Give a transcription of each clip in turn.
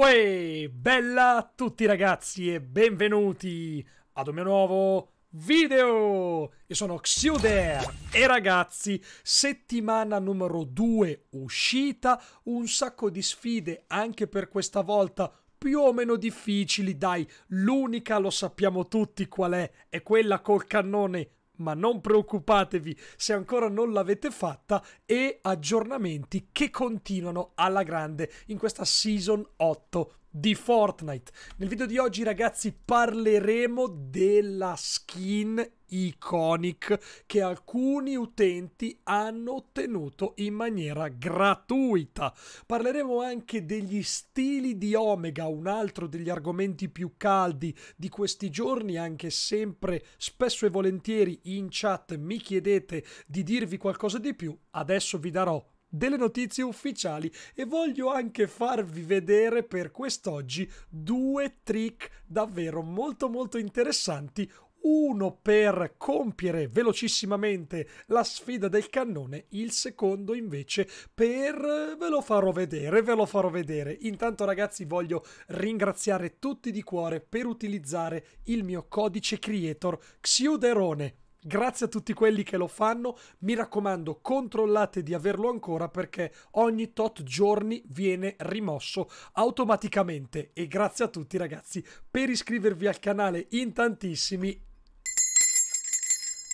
Uè, bella a tutti ragazzi e benvenuti ad un mio nuovo video! Io sono Xiuder e ragazzi, settimana numero 2 uscita, un sacco di sfide anche per questa volta più o meno difficili, dai, l'unica lo sappiamo tutti qual è, è quella col cannone ma non preoccupatevi se ancora non l'avete fatta e aggiornamenti che continuano alla grande in questa season 8 di Fortnite. Nel video di oggi, ragazzi, parleremo della skin Iconic che alcuni utenti hanno ottenuto in maniera gratuita. Parleremo anche degli stili di Omega, un altro degli argomenti più caldi di questi giorni, anche sempre spesso e volentieri in chat mi chiedete di dirvi qualcosa di più, adesso vi darò delle notizie ufficiali e voglio anche farvi vedere per quest'oggi due trick davvero molto molto interessanti uno per compiere velocissimamente la sfida del cannone, il secondo invece per ve lo farò vedere, ve lo farò vedere. Intanto ragazzi voglio ringraziare tutti di cuore per utilizzare il mio codice creator Xiuderone Grazie a tutti quelli che lo fanno, mi raccomando controllate di averlo ancora perché ogni tot giorni viene rimosso automaticamente e grazie a tutti ragazzi per iscrivervi al canale in tantissimi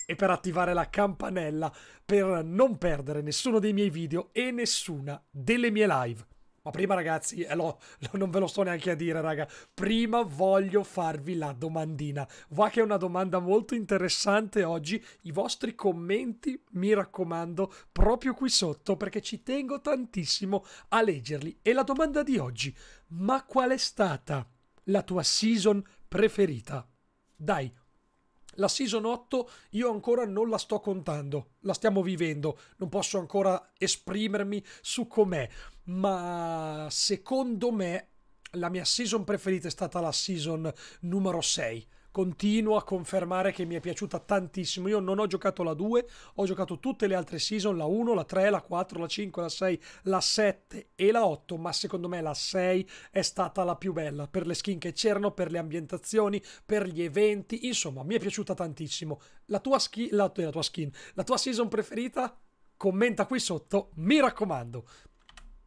e per attivare la campanella per non perdere nessuno dei miei video e nessuna delle mie live. Ma prima ragazzi, eh, lo, lo, non ve lo sto neanche a dire raga, prima voglio farvi la domandina. Va che è una domanda molto interessante oggi, i vostri commenti mi raccomando proprio qui sotto perché ci tengo tantissimo a leggerli. E la domanda di oggi, ma qual è stata la tua season preferita? Dai, la season 8 io ancora non la sto contando, la stiamo vivendo, non posso ancora esprimermi su com'è ma secondo me la mia season preferita è stata la season numero 6. Continuo a confermare che mi è piaciuta tantissimo. Io non ho giocato la 2, ho giocato tutte le altre season, la 1, la 3, la 4, la 5, la 6, la 7 e la 8, ma secondo me la 6 è stata la più bella per le skin che c'erano, per le ambientazioni, per gli eventi, insomma, mi è piaciuta tantissimo. La tua, la, eh, la tua skin, la tua season preferita? Commenta qui sotto, mi raccomando.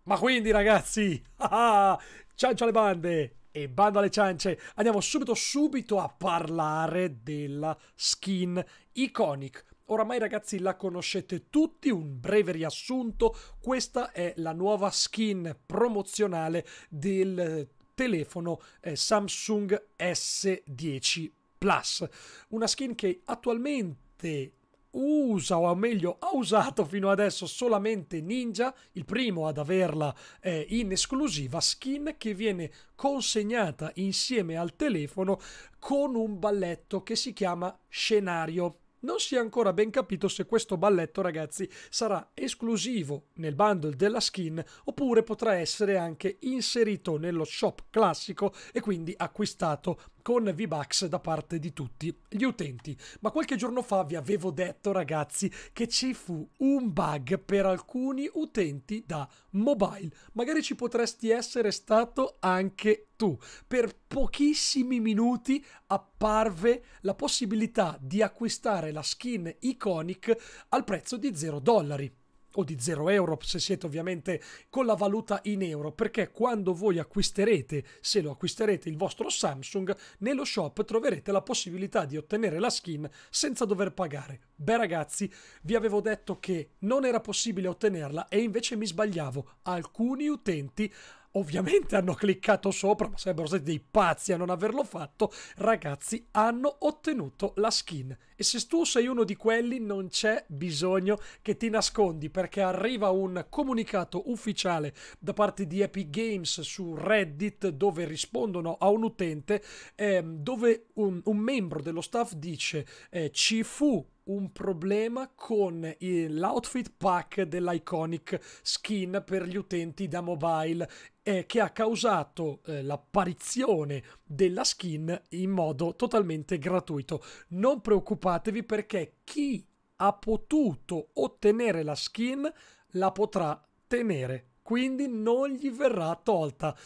Ma quindi ragazzi, ah, ah, ciancio alle bande e bando alle ciance, andiamo subito subito a parlare della skin Iconic. Oramai ragazzi la conoscete tutti, un breve riassunto, questa è la nuova skin promozionale del eh, telefono eh, Samsung S10 Plus, una skin che attualmente usa o meglio ha usato fino adesso solamente Ninja, il primo ad averla eh, in esclusiva skin che viene consegnata insieme al telefono con un balletto che si chiama Scenario. Non si è ancora ben capito se questo balletto, ragazzi, sarà esclusivo nel bundle della skin oppure potrà essere anche inserito nello shop classico e quindi acquistato con V-Bucks da parte di tutti gli utenti. Ma qualche giorno fa vi avevo detto, ragazzi, che ci fu un bug per alcuni utenti da mobile. Magari ci potresti essere stato anche tu. Per pochissimi minuti apparve la possibilità di acquistare la skin Iconic al prezzo di 0 dollari o di 0 euro se siete ovviamente con la valuta in euro perché quando voi acquisterete se lo acquisterete il vostro Samsung nello shop troverete la possibilità di ottenere la skin senza dover pagare beh ragazzi vi avevo detto che non era possibile ottenerla e invece mi sbagliavo alcuni utenti ovviamente hanno cliccato sopra, ma sarebbero stati dei pazzi a non averlo fatto, ragazzi hanno ottenuto la skin. E se tu sei uno di quelli non c'è bisogno che ti nascondi perché arriva un comunicato ufficiale da parte di Epic Games su Reddit dove rispondono a un utente eh, dove un, un, membro dello staff dice eh, ci fu un problema con l'outfit pack dell'iconic skin per gli utenti da mobile eh, che ha causato eh, l'apparizione della skin in modo totalmente gratuito. Non preoccupatevi perché chi ha potuto ottenere la skin la potrà tenere, quindi non gli verrà tolta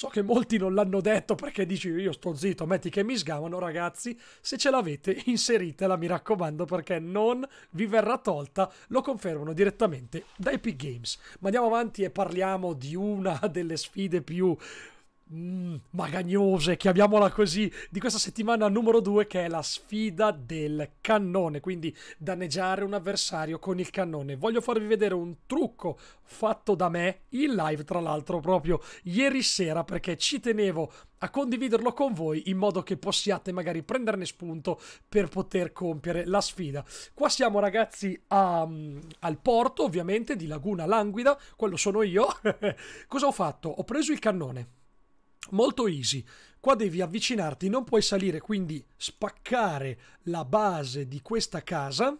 So che molti non l'hanno detto perché dici io sto zitto, metti che mi sgamano ragazzi, se ce l'avete inseritela mi raccomando perché non vi verrà tolta, lo confermano direttamente da Epic Games. Ma andiamo avanti e parliamo di una delle sfide più mm, magagnose, chiamiamola così, di questa settimana numero 2 che è la sfida del cannone, quindi danneggiare un avversario con il cannone. Voglio farvi vedere un trucco fatto da me in live, tra l'altro proprio ieri sera perché ci tenevo a condividerlo con voi in modo che possiate magari prenderne spunto per poter compiere la sfida. Qua siamo ragazzi a, um, al porto ovviamente di Laguna Languida, quello sono io. Cosa ho fatto? Ho preso il cannone molto easy. Qua devi avvicinarti, non puoi salire, quindi spaccare la base di questa casa.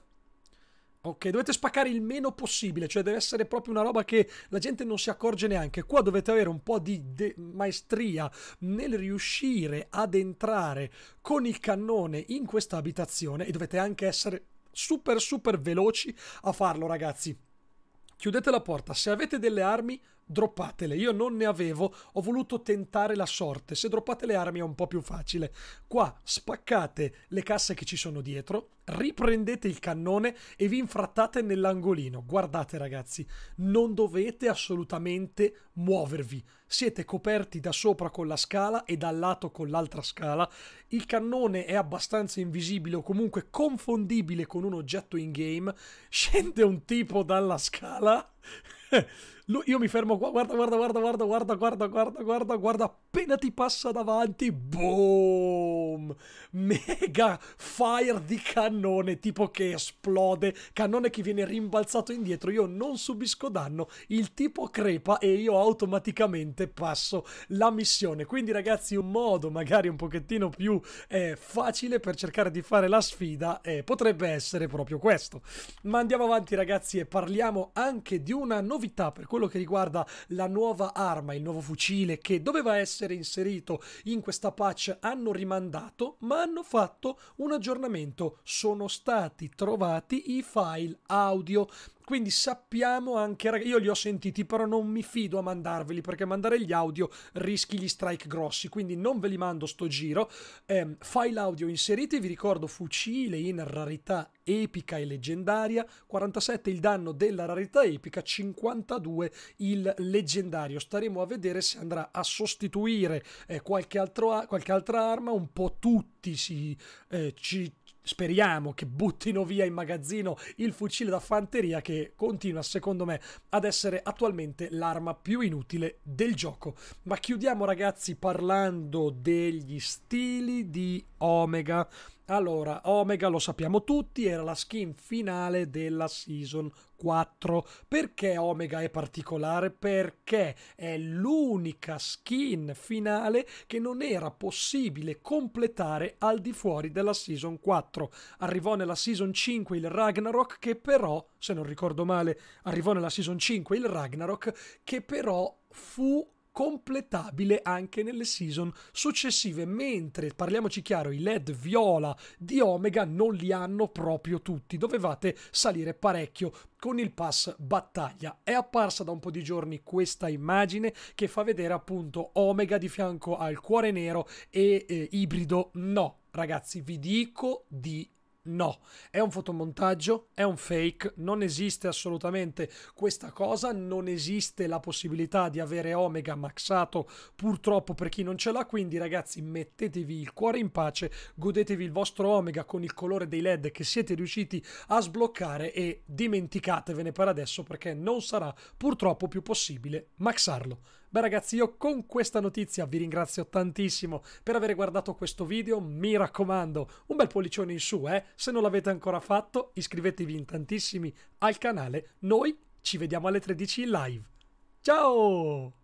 Ok, dovete spaccare il meno possibile, cioè deve essere proprio una roba che la gente non si accorge neanche. Qua dovete avere un po' di maestria nel riuscire ad entrare con il cannone in questa abitazione e dovete anche essere super super veloci a farlo, ragazzi. Chiudete la porta, se avete delle armi droppatele. Io non ne avevo, ho voluto tentare la sorte. Se droppate le armi è un po' più facile. Qua spaccate le casse che ci sono dietro, riprendete il cannone e vi infrattate nell'angolino. Guardate ragazzi, non dovete assolutamente muovervi. Siete coperti da sopra con la scala e dal lato con l'altra scala. Il cannone è abbastanza invisibile o comunque confondibile con un oggetto in game. Scende un tipo dalla scala. Lui, io mi fermo qua, guarda, guarda, guarda, guarda, guarda, guarda, guarda, guarda, guarda, appena ti passa davanti, boom! Mega fire di cannone, tipo che esplode, cannone che viene rimbalzato indietro, io non subisco danno, il tipo crepa e io automaticamente passo la missione. Quindi ragazzi, un modo magari un pochettino più eh, facile per cercare di fare la sfida eh, potrebbe essere proprio questo. Ma andiamo avanti ragazzi e parliamo anche di una novità per quello quello che riguarda la nuova arma, il nuovo fucile che doveva essere inserito in questa patch hanno rimandato, ma hanno fatto un aggiornamento. Sono stati trovati i file audio quindi sappiamo anche, io li ho sentiti, però non mi fido a mandarveli perché mandare gli audio rischi gli strike grossi. Quindi non ve li mando sto giro. Eh, file audio inseriti, vi ricordo fucile in rarità epica e leggendaria, 47 il danno della rarità epica, 52 il leggendario. Staremo a vedere se andrà a sostituire eh, qualche, altro, qualche altra arma, un po' tutti si, eh, ci speriamo che buttino via in magazzino il fucile da fanteria che continua secondo me ad essere attualmente l'arma più inutile del gioco ma chiudiamo ragazzi parlando degli stili di Omega allora, Omega lo sappiamo tutti, era la skin finale della Season 4. Perché Omega è particolare? Perché è l'unica skin finale che non era possibile completare al di fuori della Season 4. Arrivò nella Season 5 il Ragnarok che però, se non ricordo male, arrivò nella Season 5 il Ragnarok che però fu completabile anche nelle season successive, mentre parliamoci chiaro, i LED viola di Omega non li hanno proprio tutti, dovevate salire parecchio con il pass battaglia. È apparsa da un po' di giorni questa immagine che fa vedere appunto Omega di fianco al cuore nero e eh, ibrido no. Ragazzi, vi dico di No, è un fotomontaggio, è un fake, non esiste assolutamente questa cosa, non esiste la possibilità di avere Omega maxato purtroppo per chi non ce l'ha, quindi ragazzi mettetevi il cuore in pace, godetevi il vostro Omega con il colore dei LED che siete riusciti a sbloccare e dimenticatevene per adesso perché non sarà purtroppo più possibile maxarlo. Beh ragazzi, io con questa notizia vi ringrazio tantissimo per aver guardato questo video, mi raccomando, un bel pollicione in su, eh? Se non l'avete ancora fatto, iscrivetevi in tantissimi al canale, noi ci vediamo alle 13 in live. Ciao!